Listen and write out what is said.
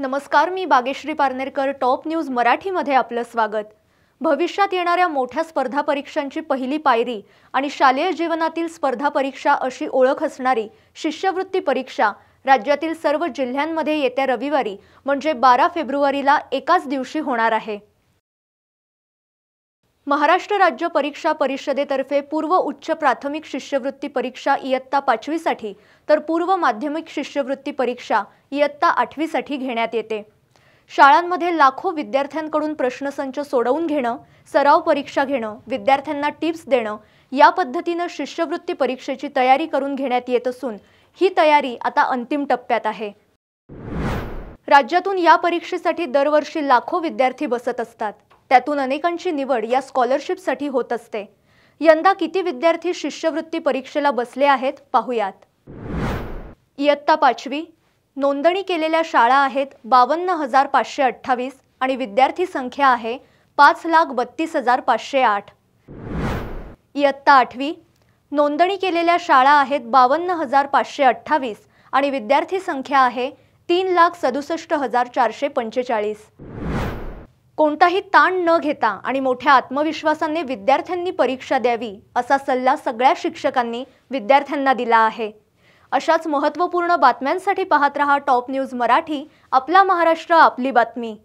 नमस्कार मी Bageshri Parnerkar top news मराठीमध्ये आपलं स्वागत भविष्यात येणाऱ्या मोठ्या स्पर्धा परीक्षांची पहिली पायरी आणि शालेय जीवनातील स्पर्धा परीक्षा अशी ओळख असणारी शिष्यवृत्ती परीक्षा राज्यातील सर्व जिल्ह्यांमध्ये येत्या रविवारी म्हणजे बारा फेब्रुवारीला एकाच दिवशी होणार आहे महाराष्ट्र राज्य परीक्षा परिषदेतर्फे पूर्व उच्च प्राथमिक शिष्यवृत्ती परीक्षा इयत्ता पाचवीसाठी तर पूर्व माध्यमिक शिष्यवृत्ती परीक्षा इयत्ता आठवीसाठी घेण्यात येते शाळांमध्ये लाखो विद्यार्थ्यांकडून प्रश्नसंच सोडवून घेणं सराव परीक्षा घेणं विद्यार्थ्यांना टिप्स देणं या पद्धतीनं शिष्यवृत्ती परीक्षेची तयारी करून घेण्यात येत असून ही तयारी आता अंतिम टप्प्यात आहे राज्यातून या परीक्षेसाठी दरवर्षी लाखो विद्यार्थी बसत असतात त्यातून अनेकांची निवड या स्कॉलरशिपसाठी होत असते यंदा किती विद्यार्थी शिष्यवृत्ती परीक्षेला बसले आहेत पाहूयात इयत्ता पाचवी नोंदणी केलेल्या शाळा आहेत बावन्न हजार पाचशे अठ्ठावीस आणि विद्यार्थी संख्या आहे पाच लाख बत्तीस हजार पाचशे आठ इयत्ता आठवी नोंदणी केलेल्या शाळा आहेत बावन्न हजार पाचशे अठ्ठावीस आणि विद्यार्थी संख्या आहे तीन लाख सदुसष्ट हजार चारशे पंचेचाळीस कोणताही ताण न घेता आणि मोठ्या आत्मविश्वासाने विद्यार्थ्यांनी परीक्षा द्यावी असा सल्ला सगळ्या शिक्षकांनी विद्यार्थ्यांना दिला आहे अशाच महत्त्वपूर्ण बातम्यांसाठी पाहत रहा टॉप न्यूज मराठी आपला महाराष्ट्र आपली बातमी